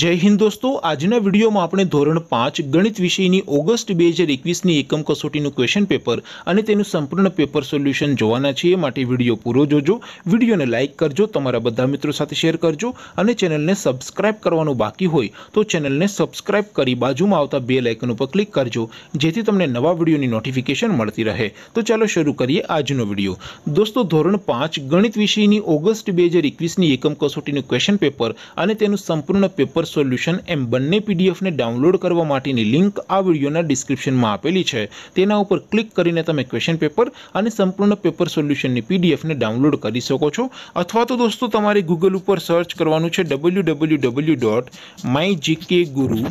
જય હિન્દ દોસ્તો આજના વિડીયોમાં આપણે ધોરણ પાંચ ગણિત વિષયની ઓગસ્ટ બે હજાર એકવીસની એકમ કસોટીનું ક્વેશ્ચન પેપર અને તેનું સંપૂર્ણ પેપર સોલ્યુશન જોવાના છીએ માટે વિડીયો પૂરો જોજો વિડીયોને લાઇક કરજો તમારા બધા મિત્રો સાથે શેર કરજો અને ચેનલને સબસ્ક્રાઇબ કરવાનું બાકી હોય તો ચેનલને સબસ્ક્રાઇબ કરી બાજુમાં આવતા બે લાઇકન ઉપર ક્લિક કરજો જેથી તમને નવા વિડીયોની નોટિફિકેશન મળતી રહે તો ચાલો શરૂ કરીએ આજનો વિડીયો દોસ્તો ધોરણ પાંચ ગણિત વિષયની ઓગસ્ટ બે હજાર એકવીસની એકમ કસોટીનું ક્વેશ્ચન પેપર અને તેનું સંપૂર્ણ પેપર સોલ્યુશન એમ બનને પીડીએફ ને ડાઉનલોડ કરવા માટેની લિંક આ વિડિયોના ડિસ્ક્રિપ્શનમાં આપેલી છે તેના ઉપર ક્લિક કરીને તમે ક્વેશ્ચન પેપર અને સંપૂર્ણ પેપર સોલ્યુશન ની પીડીએફ ને ડાઉનલોડ કરી શકો છો અથવા તો દોસ્તો તમારે Google ઉપર સર્ચ કરવાનું છે www.mygkguru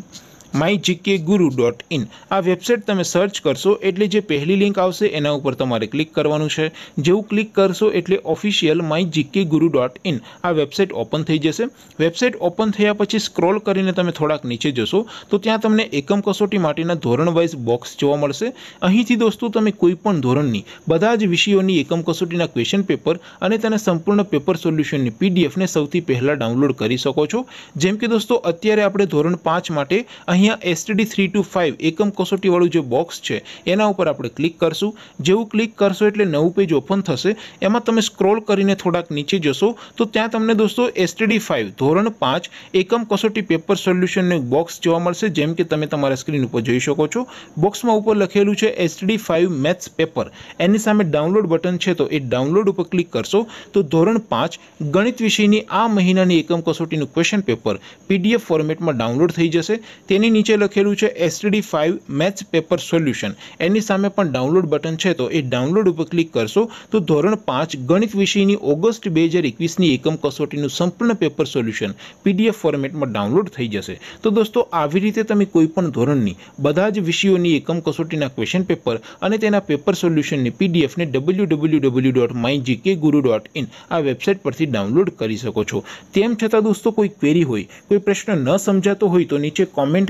માય જીકે ગુરુ ડોટ ઇન આ વેબસાઇટ તમે સર્ચ કરશો એટલે જે પહેલી લિંક આવશે એના ઉપર તમારે ક્લિક કરવાનું છે જેવું ક્લિક કરશો એટલે ઓફિશિયલ માય જીકે ગુરુ ડોટ ઇન આ વેબસાઇટ ઓપન થઈ જશે વેબસાઇટ ઓપન થયા પછી સ્ક્રોલ કરીને તમે થોડાક નીચે જશો તો ત્યાં તમને એકમ કસોટી માટેના ધોરણ વાઇઝ બોક્સ જોવા મળશે અહીંથી દોસ્તો તમે કોઈપણ ધોરણની બધા જ વિષયોની એકમ કસોટીના ક્વેશ્ચન પેપર અને તેના સંપૂર્ણ પેપર સોલ્યુશનની પીડીએફને સૌથી પહેલાં ડાઉનલોડ કરી શકો છો જેમ કે દોસ્તો અત્યારે આપણે ધોરણ પાંચ માટે અહીં અહીંયા STD 3 to 5 એકમ કસોટી વાળું જે બોક્સ છે એના ઉપર આપણે ક્લિક કરશું જેવું ક્લિક કરશો એટલે નવું પેજ ઓપન થશે એમાં તમે સ્ક્રોલ કરીને થોડાક નીચે જશો તો ત્યાં તમને દોસ્તો STD 5 ધોરણ 5 એકમ કસોટી પેપર સોલ્યુશનનો એક બોક્સ જોવા મળશે જેમ કે તમે તમારા સ્ક્રીન ઉપર જોઈ શકો છો બોક્સમાં ઉપર લખેલું છે STD 5 मैथ्स પેપર એની સામે ડાઉનલોડ બટન છે તો એ ડાઉનલોડ ઉપર ક્લિક કરશો તો ધોરણ 5 ગણિત વિષયની આ મહિનાની એકમ કસોટીનું ક્વેશ્ચન પેપર PDF ફોર્મેટમાં ડાઉનલોડ થઈ જશે તે નીચે લખેલું છે STD 5 મેથ્સ પેપર સોલ્યુશન એની સામે પણ ડાઉનલોડ બટન છે તો એ ડાઉનલોડ ઉપર ક્લિક કરશો તો ધોરણ 5 ગણિત વિષયની ઓગસ્ટ 2021 ની એકમ કસોટીનું સંપૂર્ણ પેપર સોલ્યુશન PDF ફોર્મેટમાં ડાઉનલોડ થઈ જશે તો દોસ્તો આવી રીતે તમે કોઈ પણ ધોરણની બધા જ વિષયોની એકમ કસોટીના ક્વેશ્ચન પેપર અને તેના પેપર સોલ્યુશનની PDF ને www.mygkguru.in આ વેબસાઈટ પરથી ડાઉનલોડ કરી શકો છો તેમ છતાં દોસ્તો કોઈ ક્વેરી હોય કોઈ પ્રશ્ન ન સમજાતો હોય તો નીચે કોમેન્ટ